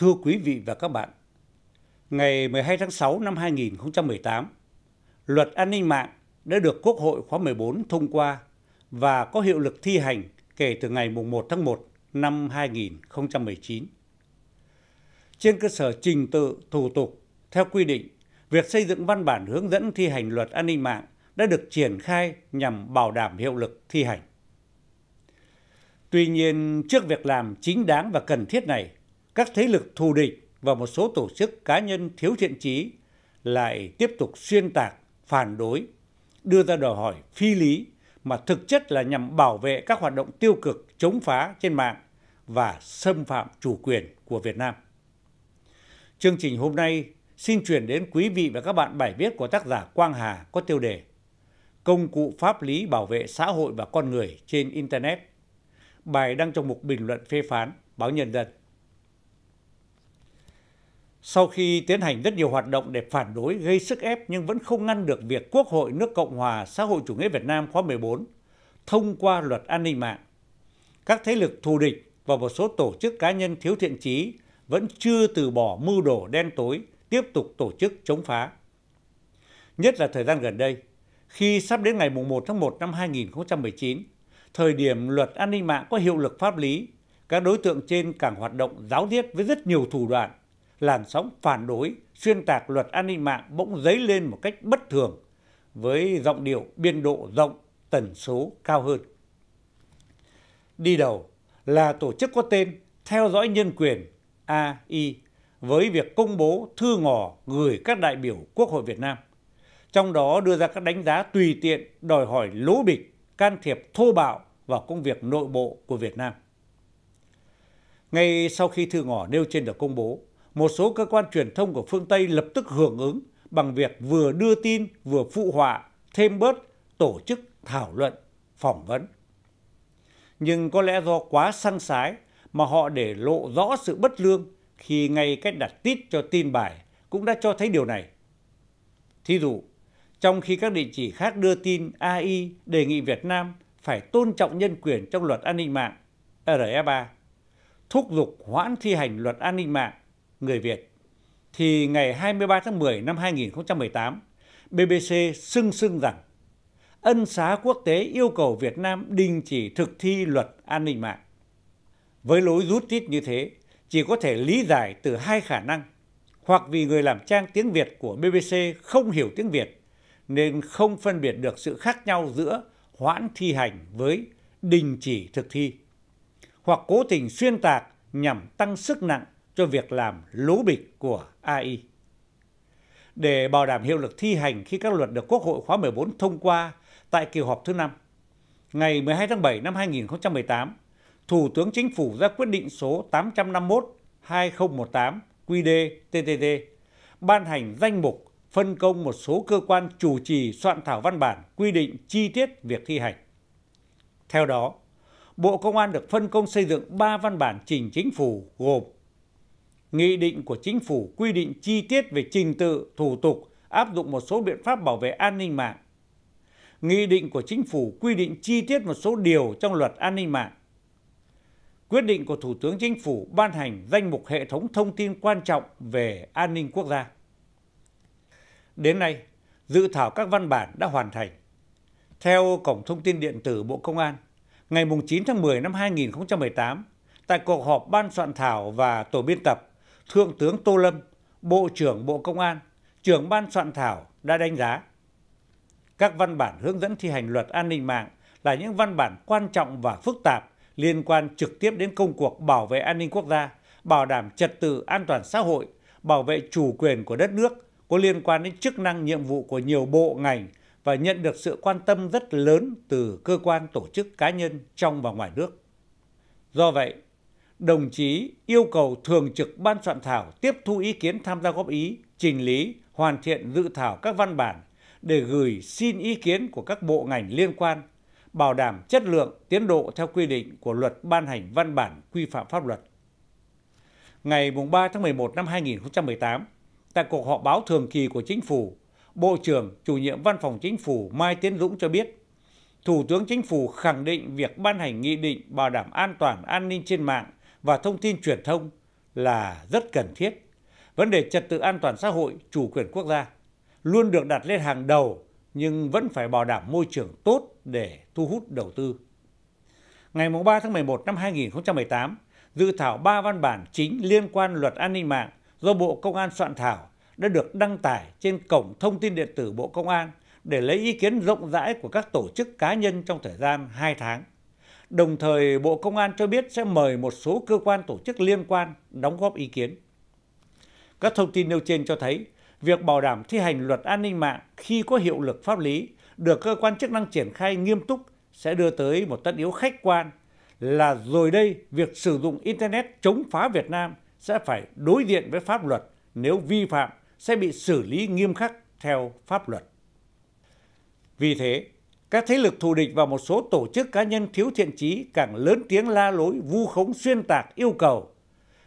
thưa quý vị và các bạn ngày một hai tháng sáu năm hai nghìn một mươi tám luật an ninh mạng đã được quốc hội khóa một bốn thông qua và có hiệu lực thi hành kể từ ngày một tháng một năm hai nghìn một mươi chín trên cơ sở trình tự thủ tục theo quy định việc xây dựng văn bản hướng dẫn thi hành luật an ninh mạng đã được triển khai nhằm bảo đảm hiệu lực thi hành tuy nhiên trước việc làm chính đáng và cần thiết này các thế lực thù địch và một số tổ chức cá nhân thiếu thiện trí lại tiếp tục xuyên tạc phản đối đưa ra đòi hỏi phi lý mà thực chất là nhằm bảo vệ các hoạt động tiêu cực chống phá trên mạng và xâm phạm chủ quyền của Việt Nam. Chương trình hôm nay xin chuyển đến quý vị và các bạn bài viết của tác giả Quang Hà có tiêu đề Công cụ pháp lý bảo vệ xã hội và con người trên Internet. Bài đăng trong mục bình luận phê phán Báo Nhân dân sau khi tiến hành rất nhiều hoạt động để phản đối gây sức ép nhưng vẫn không ngăn được việc quốc hội nước cộng hòa xã hội chủ nghĩa việt nam khóa một bốn thông qua luật an ninh mạng các thế lực thù địch và một số tổ chức cá nhân thiếu thiện trí vẫn chưa từ bỏ mưu đồ đen tối tiếp tục tổ chức chống phá nhất là thời gian gần đây khi sắp đến ngày 1 tháng 1 năm 2019 thời điểm luật an ninh mạng có hiệu lực pháp lý các đối tượng trên càng hoạt động giáo diết với rất nhiều thủ đoạn làn sóng phản đối xuyên tạc luật an ninh mạng bỗng dấy lên một cách bất thường với giọng điệu biên độ rộng tần số cao hơn đi đầu là tổ chức có tên theo dõi nhân quyền ai với việc công bố thư ngỏ gửi các đại biểu quốc hội việt nam trong đó đưa ra các đánh giá tùy tiện đòi hỏi lố bịch can thiệp thô bạo vào công việc nội bộ của việt nam ngay sau khi thư ngỏ nêu trên được công bố một số cơ quan truyền thông của phương tây lập tức hưởng ứng bằng việc vừa đưa tin vừa phụ họa thêm bớt tổ chức thảo luận phỏng vấn nhưng có lẽ do quá sang sái mà họ để lộ rõ sự bất lương khi ngay cách đặt tít cho tin bài cũng đã cho thấy điều này thí dụ trong khi các địa chỉ khác đưa tin ai đề nghị việt nam phải tôn trọng nhân quyền trong luật an ninh mạng re thúc giục hoãn thi hành luật an ninh mạng người việt thì ngày hai mươi ba tháng một năm hai nghìn một tám bbc xưng xưng rằng ân xá quốc tế yêu cầu việt nam đình chỉ thực thi luật an ninh mạng với lối rút tít như thế chỉ có thể lý giải từ hai khả năng hoặc vì người làm trang tiếng việt của bbc không hiểu tiếng việt nên không phân biệt được sự khác nhau giữa hoãn thi hành với đình chỉ thực thi hoặc cố tình xuyên tạc nhằm tăng sức nặng cho việc làm lố bịch của ai để bảo đảm hiệu lực thi hành khi các luật được Quốc hội khóa 14 thông qua tại kỳ họp thứ năm. Ngày 12 tháng 7 năm 2018, Thủ tướng Chính phủ ra quyết định số 851-2018 QD-TTT ban hành danh mục phân công một số cơ quan chủ trì soạn thảo văn bản quy định chi tiết việc thi hành. Theo đó, Bộ Công an được phân công xây dựng 3 văn bản trình chính phủ gồm nghị định của chính phủ quy định chi tiết về trình tự thủ tục áp dụng một số biện pháp bảo vệ an ninh mạng nghị định của chính phủ quy định chi tiết một số điều trong luật an ninh mạng quyết định của thủ tướng chính phủ ban hành danh mục hệ thống thông tin quan trọng về an ninh quốc gia đến nay dự thảo các văn bản đã hoàn thành theo cổng thông tin điện tử bộ công an ngày 9 tháng 10 năm 2018 tại cuộc họp ban soạn thảo và tổ biên tập thượng tướng tô lâm bộ trưởng bộ công an trưởng ban soạn thảo đã đánh giá các văn bản hướng dẫn thi hành luật an ninh mạng là những văn bản quan trọng và phức tạp liên quan trực tiếp đến công cuộc bảo vệ an ninh quốc gia bảo đảm trật tự an toàn xã hội bảo vệ chủ quyền của đất nước có liên quan đến chức năng nhiệm vụ của nhiều bộ ngành và nhận được sự quan tâm rất lớn từ cơ quan tổ chức cá nhân trong và ngoài nước do vậy đồng chí yêu cầu thường trực ban soạn thảo tiếp thu ý kiến tham gia góp ý trình lý hoàn thiện dự thảo các văn bản để gửi xin ý kiến của các bộ ngành liên quan bảo đảm chất lượng tiến độ theo quy định của luật ban hành văn bản quy phạm pháp luật. Ngày 3 tháng 11 năm 2018, tại cuộc họp báo thường kỳ của chính phủ, Bộ trưởng chủ nhiệm Văn phòng Chính phủ Mai Tiến Dũng cho biết, Thủ tướng Chính phủ khẳng định việc ban hành nghị định bảo đảm an toàn an ninh trên mạng và thông tin truyền thông là rất cần thiết vấn đề trật tự an toàn xã hội chủ quyền quốc gia luôn được đặt lên hàng đầu nhưng vẫn phải bảo đảm môi trường tốt để thu hút đầu tư. Ngày 3 tháng 11 năm 2018, dự thảo ba văn bản chính liên quan luật an ninh mạng do Bộ Công an soạn thảo đã được đăng tải trên cổng thông tin điện tử Bộ Công an để lấy ý kiến rộng rãi của các tổ chức cá nhân trong thời gian 2 tháng đồng thời bộ công an cho biết sẽ mời một số cơ quan tổ chức liên quan đóng góp ý kiến các thông tin nêu trên cho thấy việc bảo đảm thi hành luật an ninh mạng khi có hiệu lực pháp lý được cơ quan chức năng triển khai nghiêm túc sẽ đưa tới một tất yếu khách quan là rồi đây việc sử dụng internet chống phá việt nam sẽ phải đối diện với pháp luật nếu vi phạm sẽ bị xử lý nghiêm khắc theo pháp luật vì thế các thế lực thù địch và một số tổ chức cá nhân thiếu thiện trí càng lớn tiếng la lối vu khống xuyên tạc yêu cầu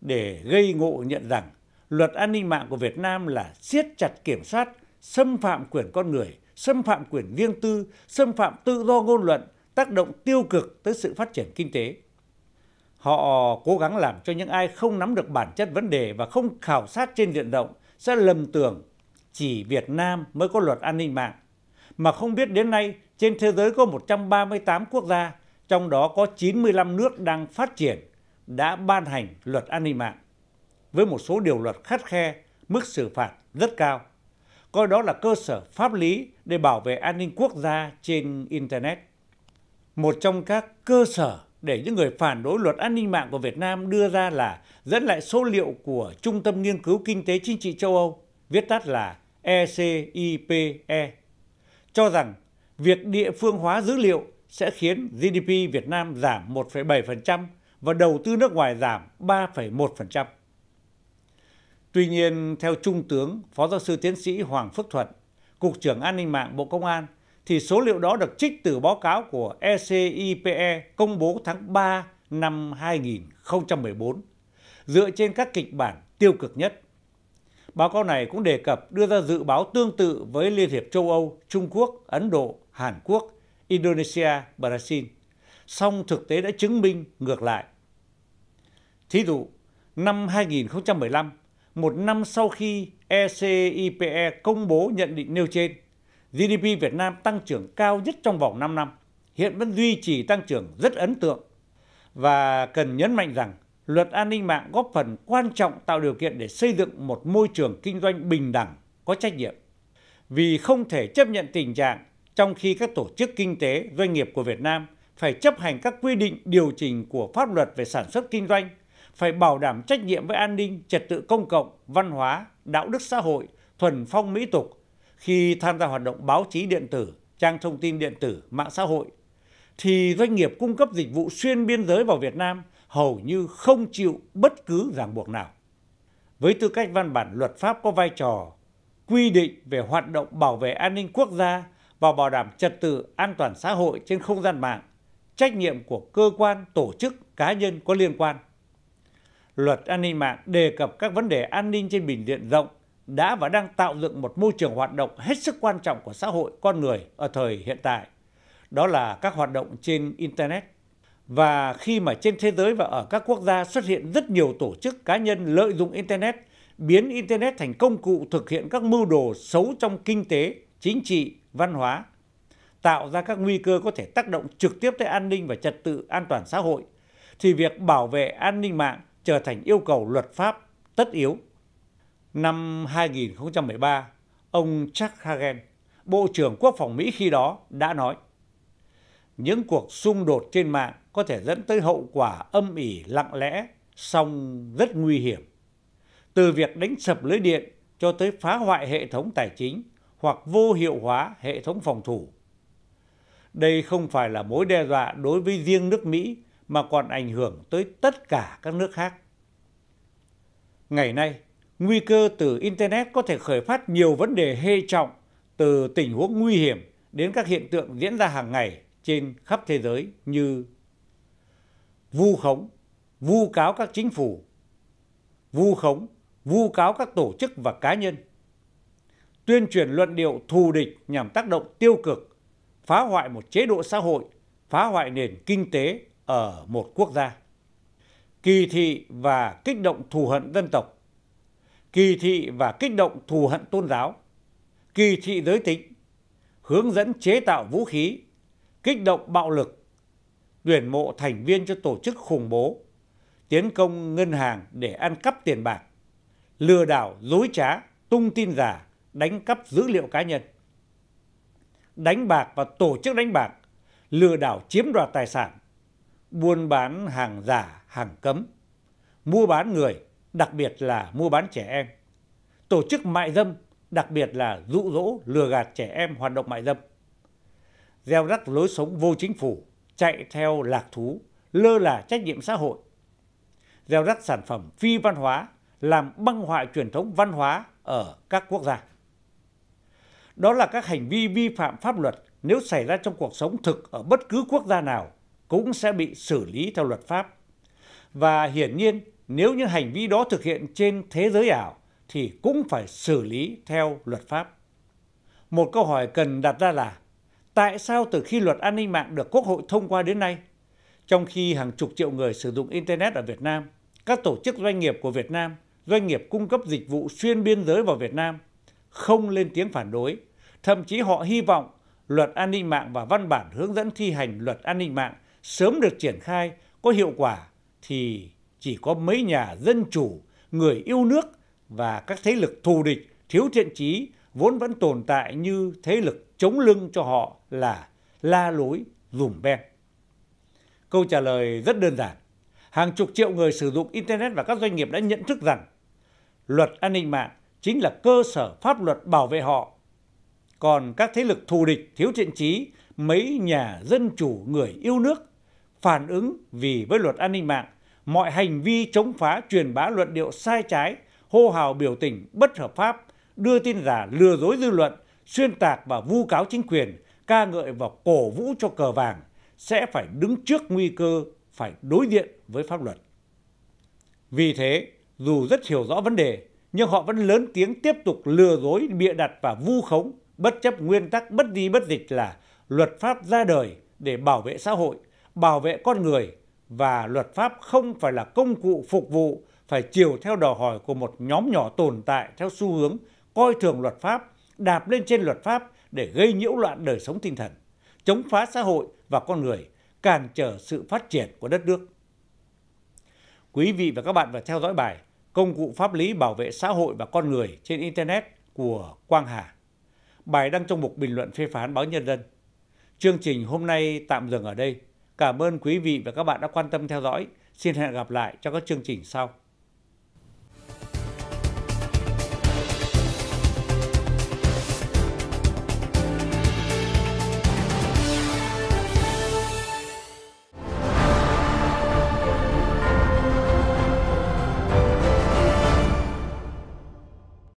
để gây ngộ nhận rằng luật an ninh mạng của Việt Nam là siết chặt kiểm soát, xâm phạm quyền con người, xâm phạm quyền riêng tư, xâm phạm tự do ngôn luận, tác động tiêu cực tới sự phát triển kinh tế. Họ cố gắng làm cho những ai không nắm được bản chất vấn đề và không khảo sát trên diện rộng sẽ lầm tưởng chỉ Việt Nam mới có luật an ninh mạng, mà không biết đến nay trên thế giới có một trăm ba mươi tám quốc gia trong đó có chín mươi năm nước đang phát triển đã ban hành luật an ninh mạng với một số điều luật khắt khe mức xử phạt rất cao coi đó là cơ sở pháp lý để bảo vệ an ninh quốc gia trên internet một trong các cơ sở để những người phản đối luật an ninh mạng của Việt Nam đưa ra là dẫn lại số liệu của Trung tâm Nghiên cứu Kinh tế Chính trị châu Âu, viết tắt là ECIPE, e, cho rằng việc địa phương hóa dữ liệu sẽ khiến gdp việt nam giảm một bảy và đầu tư nước ngoài giảm ba một tuy nhiên theo trung tướng phó giáo sư tiến sĩ hoàng phước thuận cục trưởng an ninh mạng bộ công an thì số liệu đó được trích từ báo cáo của ECIPE e công bố tháng ba năm hai nghìn bốn, dựa trên các kịch bản tiêu cực nhất. Báo cáo này cũng đề cập đưa ra dự báo tương tự với Liên hiệp châu Âu, Trung Quốc, Ấn Độ hàn quốc indonesia brazil song thực tế đã chứng minh ngược lại thí dụ năm 2015 một năm sau khi ECIPE e công bố nhận định nêu trên GDP Việt Nam tăng trưởng cao nhất trong vòng 5 năm hiện vẫn duy trì tăng trưởng rất ấn tượng và cần nhấn mạnh rằng luật an ninh mạng góp phần quan trọng tạo điều kiện để xây dựng một môi trường kinh doanh bình đẳng có trách nhiệm vì không thể chấp nhận tình trạng trong khi các tổ chức kinh tế doanh nghiệp của việt nam phải chấp hành các quy định điều chỉnh của pháp luật về sản xuất kinh doanh phải bảo đảm trách nhiệm với an ninh trật tự công cộng văn hóa đạo đức xã hội thuần phong mỹ tục khi tham gia hoạt động báo chí điện tử trang thông tin điện tử mạng xã hội thì doanh nghiệp cung cấp dịch vụ xuyên biên giới vào việt nam hầu như không chịu bất cứ ràng buộc nào với tư cách văn bản luật pháp có vai trò quy định về hoạt động bảo vệ an ninh quốc gia và bảo đảm trật tự an toàn xã hội trên không gian mạng trách nhiệm của cơ quan tổ chức cá nhân có liên quan luật an ninh mạng đề cập các vấn đề an ninh trên bình diện rộng đã và đang tạo dựng một môi trường hoạt động hết sức quan trọng của xã hội con người ở thời hiện tại đó là các hoạt động trên internet và khi mà trên thế giới và ở các quốc gia xuất hiện rất nhiều tổ chức cá nhân lợi dụng internet biến internet thành công cụ thực hiện các mưu đồ xấu trong kinh tế chính trị văn hóa tạo ra các nguy cơ có thể tác động trực tiếp tới an ninh và trật tự an toàn xã hội thì việc bảo vệ an ninh mạng trở thành yêu cầu luật pháp tất yếu. Năm 2013, ông Chuck Hagen, Bộ trưởng Quốc phòng Mỹ khi đó đã nói Những cuộc xung đột trên mạng có thể dẫn tới hậu quả âm ỉ lặng lẽ, song rất nguy hiểm. Từ việc đánh sập lưới điện cho tới phá hoại hệ thống tài chính, hoặc vô hiệu hóa hệ thống phòng thủ đây không phải là mối đe dọa đối với riêng nước mỹ mà còn ảnh hưởng tới tất cả các nước khác ngày nay nguy cơ từ internet có thể khởi phát nhiều vấn đề hê trọng từ tình huống nguy hiểm đến các hiện tượng diễn ra hàng ngày trên khắp thế giới như vu khống vu cáo các chính phủ vu khống vu cáo các tổ chức và cá nhân tuyên truyền luận điệu thù địch nhằm tác động tiêu cực phá hoại một chế độ xã hội phá hoại nền kinh tế ở một quốc gia kỳ thị và kích động thù hận dân tộc kỳ thị và kích động thù hận tôn giáo kỳ thị giới tính hướng dẫn chế tạo vũ khí kích động bạo lực tuyển mộ thành viên cho tổ chức khủng bố tiến công ngân hàng để ăn cắp tiền bạc lừa đảo dối trá tung tin giả đánh cắp dữ liệu cá nhân đánh bạc và tổ chức đánh bạc lừa đảo chiếm đoạt tài sản buôn bán hàng giả hàng cấm mua bán người đặc biệt là mua bán trẻ em tổ chức mại dâm đặc biệt là dụ dỗ lừa gạt trẻ em hoạt động mại dâm gieo rắc lối sống vô chính phủ chạy theo lạc thú lơ là trách nhiệm xã hội gieo rắc sản phẩm phi văn hóa làm băng hoại truyền thống văn hóa ở các quốc gia đó là các hành vi vi phạm pháp luật nếu xảy ra trong cuộc sống thực ở bất cứ quốc gia nào cũng sẽ bị xử lý theo luật pháp và hiển nhiên nếu những hành vi đó thực hiện trên thế giới ảo thì cũng phải xử lý theo luật pháp một câu hỏi cần đặt ra là tại sao từ khi luật an ninh mạng được quốc hội thông qua đến nay trong khi hàng chục triệu người sử dụng internet ở việt nam các tổ chức doanh nghiệp của việt nam doanh nghiệp cung cấp dịch vụ xuyên biên giới vào việt nam không lên tiếng phản đối thậm chí họ hy vọng luật an ninh mạng và văn bản hướng dẫn thi hành luật an ninh mạng sớm được triển khai có hiệu quả thì chỉ có mấy nhà dân chủ người yêu nước và các thế lực thù địch thiếu thiện trí vốn vẫn tồn tại như thế lực chống lưng cho họ là la lối dùm beng câu trả lời rất đơn giản hàng chục triệu người sử dụng internet và các doanh nghiệp đã nhận thức rằng luật an ninh mạng chính là cơ sở pháp luật bảo vệ họ còn các thế lực thù địch thiếu thiện trí mấy nhà dân chủ người yêu nước phản ứng vì với luật an ninh mạng mọi hành vi chống phá truyền bá luận điệu sai trái hô hào biểu tình bất hợp pháp đưa tin giả lừa dối dư luận xuyên tạc và vu cáo chính quyền ca ngợi và cổ vũ cho cờ vàng sẽ phải đứng trước nguy cơ phải đối diện với pháp luật vì thế dù rất hiểu rõ vấn đề nhưng họ vẫn lớn tiếng tiếp tục lừa dối bịa đặt và vu khống bất chấp nguyên tắc bất di bất dịch là luật pháp ra đời để bảo vệ xã hội bảo vệ con người và luật pháp không phải là công cụ phục vụ phải chiều theo đòi hỏi của một nhóm nhỏ tồn tại theo xu hướng coi thường luật pháp đạp lên trên luật pháp để gây nhiễu loạn đời sống tinh thần chống phá xã hội và con người cản trở sự phát triển của đất nước quý vị và các bạn vừa theo dõi bài công cụ pháp lý bảo vệ xã hội và con người trên internet của quang hà bài đăng trong một bình luận phê phán báo nhân dân chương trình hôm nay tạm dừng ở đây cảm ơn quý vị và các bạn đã quan tâm theo dõi xin hẹn gặp lại trong các chương trình sau